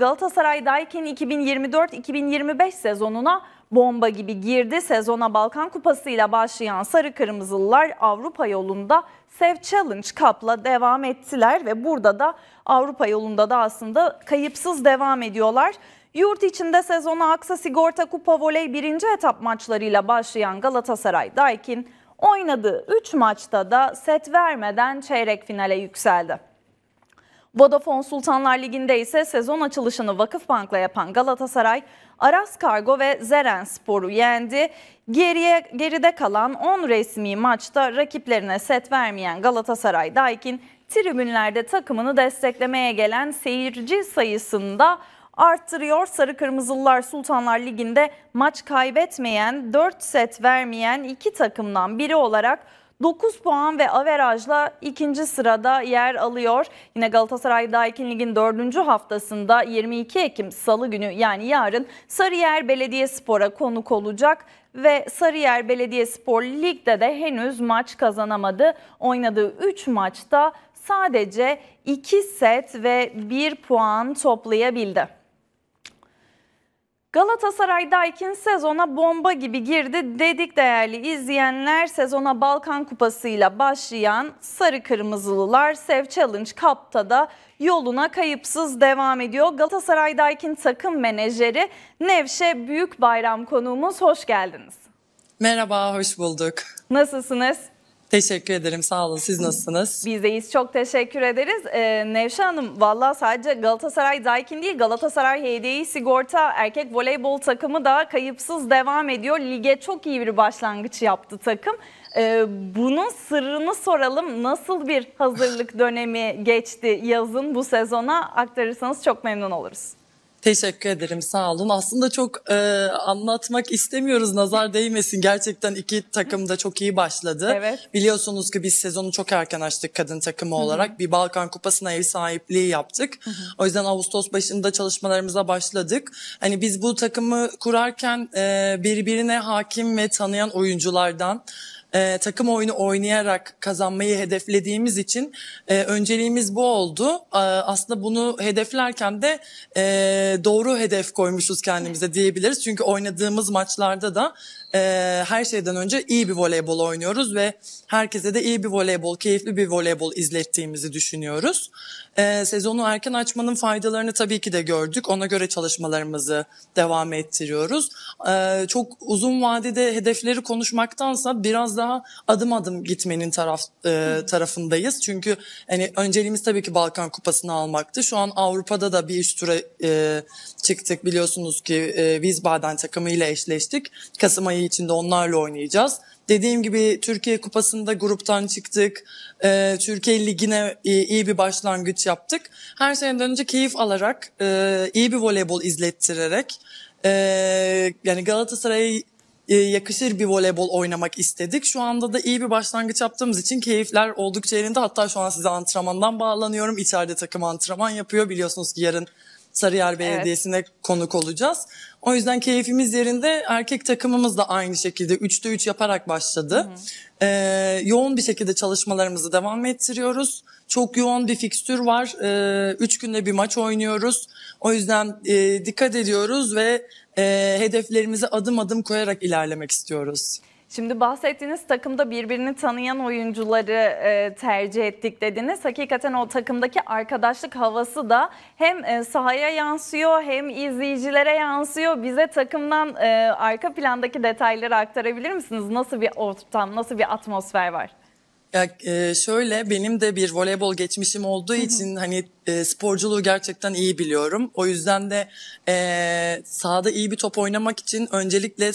Galatasaray Daikin 2024-2025 sezonuna bomba gibi girdi. Sezona Balkan Kupası ile başlayan Sarı Kırmızılılar Avrupa yolunda Sev Challenge Cup'la devam ettiler ve burada da Avrupa yolunda da aslında kayıpsız devam ediyorlar. Yurt içinde sezona Aksa Sigorta Kupa Voley 1. etap maçlarıyla başlayan Galatasaray Daikin oynadığı 3 maçta da set vermeden çeyrek finale yükseldi. Vodafone Sultanlar Ligi'nde ise sezon açılışını Vakıfbank'la yapan Galatasaray, Aras Kargo ve Zeren Spor'u yendi. Geriye geride kalan 10 resmi maçta rakiplerine set vermeyen Galatasaray Daikin tribünlerde takımını desteklemeye gelen seyirci sayısında arttırıyor. Sarı Kırmızılılar Sultanlar Ligi'nde maç kaybetmeyen, 4 set vermeyen iki takımdan biri olarak 9 puan ve averajla ikinci sırada yer alıyor. Yine Galatasaray Daikin Lig'in dördüncü haftasında 22 Ekim Salı günü yani yarın Sarıyer Belediyespor'a konuk olacak ve Sarıyer Belediyespor ligde de henüz maç kazanamadı. Oynadığı 3 maçta sadece 2 set ve 1 puan toplayabildi. Galatasaray Daikin sezona bomba gibi girdi dedik değerli izleyenler. Sezona Balkan Kupası ile başlayan Sarı Kırmızılılar Sev Challenge Cup'ta da yoluna kayıpsız devam ediyor. Galatasaray Daikin takım menajeri Nevşe Büyük Bayram konuğumuz hoş geldiniz. Merhaba, hoş bulduk. Nasılsınız? Teşekkür ederim. Sağ olun. Siz nasılsınız? Biz deyiz. Çok teşekkür ederiz. Ee, Nevşe Hanım, valla sadece Galatasaray Daikin değil, Galatasaray HDI Sigorta erkek voleybol takımı da kayıpsız devam ediyor. Lige çok iyi bir başlangıç yaptı takım. Ee, bunun sırrını soralım. Nasıl bir hazırlık dönemi geçti yazın bu sezona? Aktarırsanız çok memnun oluruz. Teşekkür ederim sağ olun. Aslında çok e, anlatmak istemiyoruz nazar değmesin. Gerçekten iki takım da çok iyi başladı. Evet. Biliyorsunuz ki biz sezonu çok erken açtık kadın takımı Hı-hı. olarak. Bir Balkan Kupası'na ev sahipliği yaptık. Hı-hı. O yüzden Ağustos başında çalışmalarımıza başladık. Hani biz bu takımı kurarken e, birbirine hakim ve tanıyan oyunculardan e, takım oyunu oynayarak kazanmayı hedeflediğimiz için e, önceliğimiz bu oldu. E, aslında bunu hedeflerken de e, doğru hedef koymuşuz kendimize diyebiliriz. Çünkü oynadığımız maçlarda da e, her şeyden önce iyi bir voleybol oynuyoruz ve herkese de iyi bir voleybol, keyifli bir voleybol izlettiğimizi düşünüyoruz. E, sezonu erken açmanın faydalarını tabii ki de gördük. Ona göre çalışmalarımızı devam ettiriyoruz. E, çok uzun vadede hedefleri konuşmaktansa biraz da daha adım adım gitmenin taraf e, tarafındayız. Çünkü hani önceliğimiz tabii ki Balkan Kupası'nı almaktı. Şu an Avrupa'da da bir üst tura e, çıktık. Biliyorsunuz ki e, Wiesbaden takımıyla eşleştik. Kasım ayı içinde onlarla oynayacağız. Dediğim gibi Türkiye Kupası'nda gruptan çıktık. E, Türkiye Ligi'ne e, iyi bir başlangıç yaptık. Her şeyden önce keyif alarak, e, iyi bir voleybol izlettirerek e, yani Galatasaray'ı e, yakışır bir voleybol oynamak istedik. Şu anda da iyi bir başlangıç yaptığımız için keyifler oldukça yerinde. Hatta şu an size antrenmandan bağlanıyorum. İçeride takım antrenman yapıyor. Biliyorsunuz ki yarın Sarıyer Belediyesi'ne evet. konuk olacağız. O yüzden keyfimiz yerinde erkek takımımız da aynı şekilde 3'te 3 yaparak başladı. Ee, yoğun bir şekilde çalışmalarımızı devam ettiriyoruz. Çok yoğun bir fikstür var. Ee, üç günde bir maç oynuyoruz. O yüzden e, dikkat ediyoruz ve e, hedeflerimizi adım adım koyarak ilerlemek istiyoruz. Şimdi bahsettiğiniz takımda birbirini tanıyan oyuncuları e, tercih ettik dediniz. Hakikaten o takımdaki arkadaşlık havası da hem e, sahaya yansıyor hem izleyicilere yansıyor. Bize takımdan e, arka plandaki detayları aktarabilir misiniz? Nasıl bir ortam, nasıl bir atmosfer var? Ya e, şöyle benim de bir voleybol geçmişim olduğu için hani e, sporculuğu gerçekten iyi biliyorum. O yüzden de e, sahada iyi bir top oynamak için öncelikle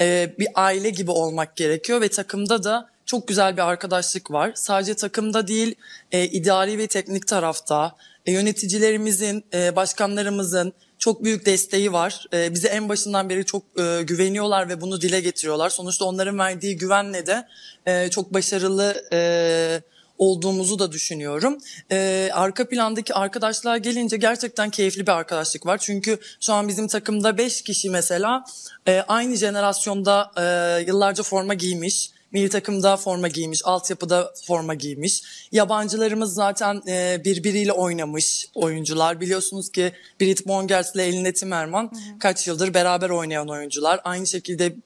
e, bir aile gibi olmak gerekiyor ve takımda da çok güzel bir arkadaşlık var. Sadece takımda değil, e, idari ve teknik tarafta, e, yöneticilerimizin, e, başkanlarımızın, çok büyük desteği var. E, bize en başından beri çok e, güveniyorlar ve bunu dile getiriyorlar. Sonuçta onların verdiği güvenle de e, çok başarılı e, olduğumuzu da düşünüyorum. Ee, arka plandaki arkadaşlar gelince gerçekten keyifli bir arkadaşlık var. Çünkü şu an bizim takımda 5 kişi mesela e, aynı jenerasyonda e, yıllarca forma giymiş Milli takımda forma giymiş, altyapıda forma giymiş. Yabancılarımız zaten e, birbiriyle oynamış oyuncular. Biliyorsunuz ki Brit Bongers ile Eline Timerman hı hı. kaç yıldır beraber oynayan oyuncular. Aynı şekilde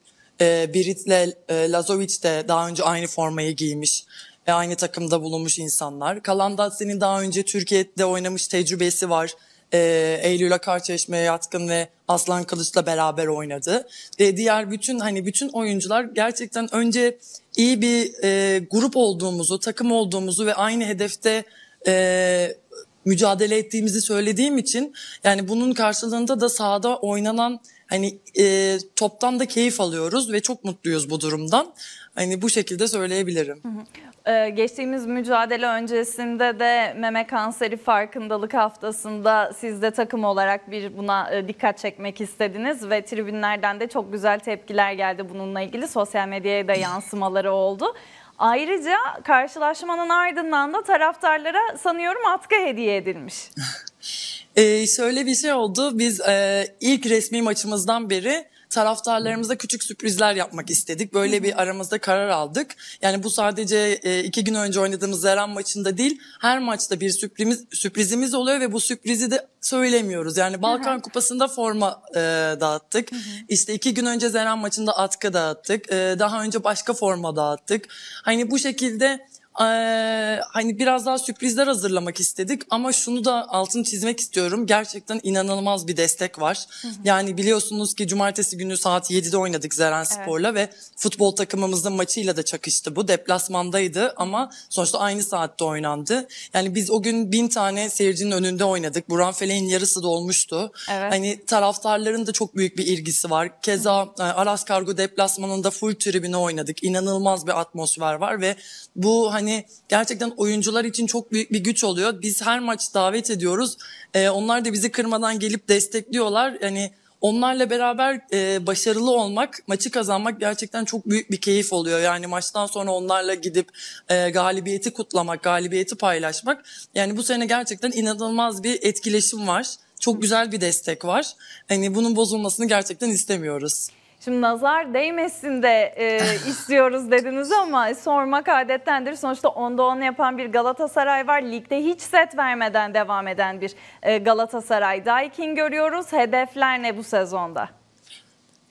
e, Brit'le e, Lazovic de daha önce aynı formayı giymiş ve aynı takımda bulunmuş insanlar. Kalan senin daha önce Türkiye'de oynamış tecrübesi var e, ee, Eylül Akarçeşme'ye yatkın ve Aslan Kılıç'la beraber oynadı. E, diğer bütün hani bütün oyuncular gerçekten önce iyi bir e, grup olduğumuzu, takım olduğumuzu ve aynı hedefte e, mücadele ettiğimizi söylediğim için yani bunun karşılığında da sahada oynanan Hani e, toptan da keyif alıyoruz ve çok mutluyuz bu durumdan. Hani bu şekilde söyleyebilirim. Hı hı. Ee, geçtiğimiz mücadele öncesinde de meme kanseri farkındalık haftasında siz de takım olarak bir buna e, dikkat çekmek istediniz ve tribünlerden de çok güzel tepkiler geldi bununla ilgili. Sosyal medyaya da yansımaları oldu. Ayrıca karşılaşmanın ardından da taraftarlara sanıyorum atkı hediye edilmiş. Ee, şöyle bir şey oldu. Biz e, ilk resmi maçımızdan beri taraftarlarımıza küçük sürprizler yapmak istedik. Böyle bir aramızda karar aldık. Yani bu sadece e, iki gün önce oynadığımız Zeran maçında değil, her maçta bir sürprizimiz, sürprizimiz oluyor ve bu sürprizi de söylemiyoruz. Yani Balkan Kupası'nda forma e, dağıttık. İşte iki gün önce Zeran maçında atkı dağıttık. E, daha önce başka forma dağıttık. Hani bu şekilde ee, hani biraz daha sürprizler hazırlamak istedik ama şunu da altını çizmek istiyorum. Gerçekten inanılmaz bir destek var. Hı hı. Yani biliyorsunuz ki cumartesi günü saat 7'de oynadık Zeren evet. Spor'la ve futbol takımımızın maçıyla da çakıştı bu. Deplasmandaydı ama sonuçta aynı saatte oynandı. Yani biz o gün bin tane seyircinin önünde oynadık. Buran Felek'in yarısı dolmuştu. Evet. Hani taraftarların da çok büyük bir ilgisi var. Keza hı. E, Aras Kargo deplasmanında full tribüne oynadık. İnanılmaz bir atmosfer var ve bu hani yani gerçekten oyuncular için çok büyük bir güç oluyor. Biz her maç davet ediyoruz. E, onlar da bizi kırmadan gelip destekliyorlar. Yani onlarla beraber e, başarılı olmak, maçı kazanmak gerçekten çok büyük bir keyif oluyor. Yani maçtan sonra onlarla gidip e, galibiyeti kutlamak, galibiyeti paylaşmak. Yani bu sene gerçekten inanılmaz bir etkileşim var. Çok güzel bir destek var. Hani bunun bozulmasını gerçekten istemiyoruz. Şimdi nazar değmesin de e, istiyoruz dediniz ama sormak adettendir. Sonuçta onda 10 yapan bir Galatasaray var. Ligde hiç set vermeden devam eden bir e, Galatasaray. Daikin görüyoruz. Hedefler ne bu sezonda?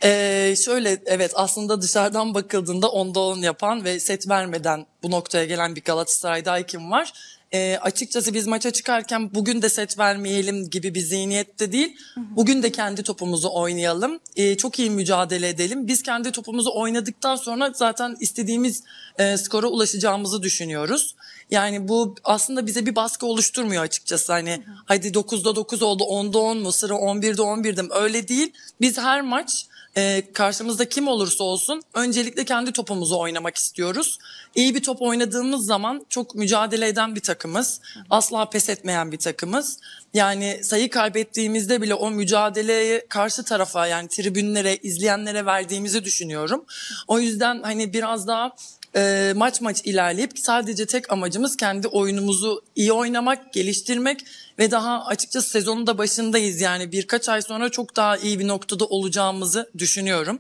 Ee, şöyle evet aslında dışarıdan bakıldığında onda 10 yapan ve set vermeden bu noktaya gelen bir Galatasaray Daikin var e, açıkçası biz maça çıkarken bugün de set vermeyelim gibi bir zihniyette değil. Bugün de kendi topumuzu oynayalım. E, çok iyi mücadele edelim. Biz kendi topumuzu oynadıktan sonra zaten istediğimiz e, skora ulaşacağımızı düşünüyoruz. Yani bu aslında bize bir baskı oluşturmuyor açıkçası. Hani hadi 9'da 9 oldu, 10'da 10 mu, sıra 11'de 11'de mi? Öyle değil. Biz her maç e, karşımızda kim olursa olsun öncelikle kendi topumuzu oynamak istiyoruz. İyi bir top oynadığımız zaman çok mücadele eden bir takımız. Asla pes etmeyen bir takımız. Yani sayı kaybettiğimizde bile o mücadeleyi karşı tarafa yani tribünlere, izleyenlere verdiğimizi düşünüyorum. O yüzden hani biraz daha e, maç maç ilerleyip sadece tek amacımız kendi oyunumuzu iyi oynamak, geliştirmek ve daha açıkçası sezonun da başındayız. Yani birkaç ay sonra çok daha iyi bir noktada olacağımızı düşünüyorum.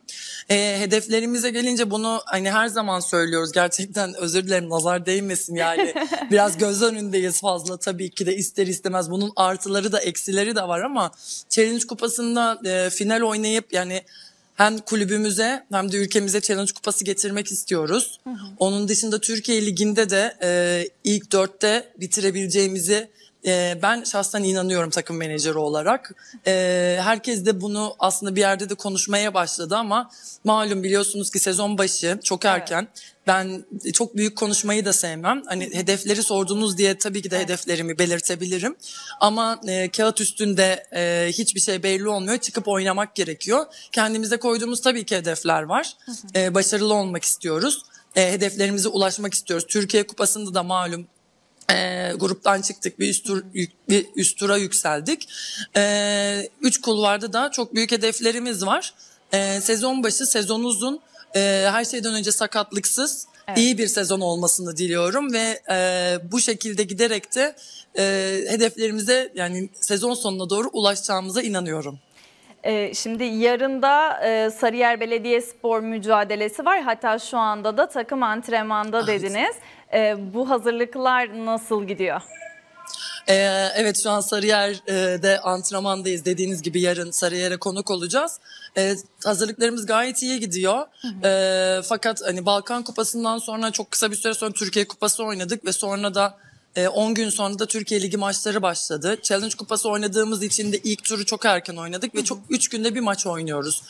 E, hedeflerimize gelince bunu hani her zaman söylüyoruz. Gerçekten özür dilerim nazar değmesin yani. Biraz göz önündeyiz fazla tabii ki de ister istemez. Bunun artıları da eksileri de var ama Challenge Kupası'nda e, final oynayıp yani hem kulübümüze hem de ülkemize Challenge Kupası getirmek istiyoruz. Hı hı. Onun dışında Türkiye Ligi'nde de e, ilk dörtte bitirebileceğimizi e, ben şahsen inanıyorum takım menajeri olarak. E, herkes de bunu aslında bir yerde de konuşmaya başladı ama malum biliyorsunuz ki sezon başı çok erken. Evet. Ben çok büyük konuşmayı da sevmem. Hani hedefleri sordunuz diye tabii ki de evet. hedeflerimi belirtebilirim. Ama e, kağıt üstünde e, hiçbir şey belli olmuyor. Çıkıp oynamak gerekiyor. Kendimize koyduğumuz tabii ki hedefler var. E, başarılı olmak istiyoruz. E, hedeflerimize ulaşmak istiyoruz. Türkiye Kupası'nda da malum e, gruptan çıktık bir üst, tur, bir üst tura yükseldik. E, üç kulvarda da çok büyük hedeflerimiz var. E, sezon başı sezon uzun e, her şeyden önce sakatlıksız evet. iyi bir sezon olmasını diliyorum ve e, bu şekilde giderek de e, hedeflerimize yani sezon sonuna doğru ulaşacağımıza inanıyorum. şimdi yarında e, Sarıyer Belediye Spor mücadelesi var. Hatta şu anda da takım antrenmanda ah, evet. dediniz. Ee, bu hazırlıklar nasıl gidiyor? Ee, evet şu an Sarıyer'de antrenmandayız. Dediğiniz gibi yarın Sarıyer'e konuk olacağız. Ee, hazırlıklarımız gayet iyi gidiyor. Ee, fakat hani Balkan Kupası'ndan sonra çok kısa bir süre sonra Türkiye Kupası oynadık ve sonra da 10 e, gün sonra da Türkiye Ligi maçları başladı. Challenge Kupası oynadığımız için de ilk turu çok erken oynadık ve çok 3 günde bir maç oynuyoruz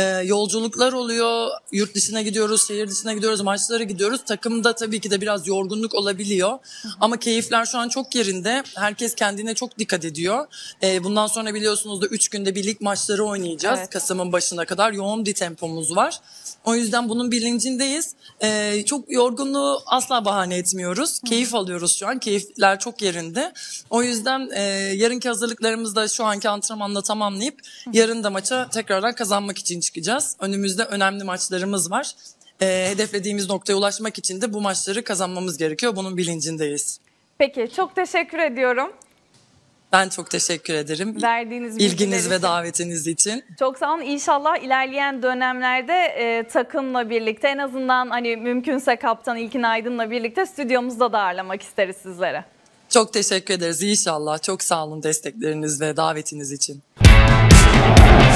e, yolculuklar oluyor. Yurt dışına gidiyoruz, şehir dışına gidiyoruz, maçlara gidiyoruz. Takımda tabii ki de biraz yorgunluk olabiliyor. Ama keyifler şu an çok yerinde. Herkes kendine çok dikkat ediyor. E, bundan sonra biliyorsunuz da 3 günde birlik maçları oynayacağız. Evet. Kasım'ın başına kadar yoğun bir tempomuz var. O yüzden bunun bilincindeyiz. E, çok yorgunluğu asla bahane etmiyoruz. Hı. Keyif alıyoruz şu an. Keyifler çok yerinde. O yüzden e, yarınki hazırlıklarımızı da şu anki antrenmanla tamamlayıp Hı. yarın da maça tekrardan kazanmak için çıkacağız. Önümüzde önemli maçlarımız var. E, hedeflediğimiz noktaya ulaşmak için de bu maçları kazanmamız gerekiyor. Bunun bilincindeyiz. Peki çok teşekkür ediyorum. Ben çok teşekkür ederim. Verdiğiniz ilginiz için. ve davetiniz için. Çok sağ olun. İnşallah ilerleyen dönemlerde e, takımla birlikte en azından hani mümkünse kaptan İlkin Aydın'la birlikte stüdyomuzda da ağırlamak isteriz sizlere. Çok teşekkür ederiz İnşallah Çok sağ olun destekleriniz ve davetiniz için.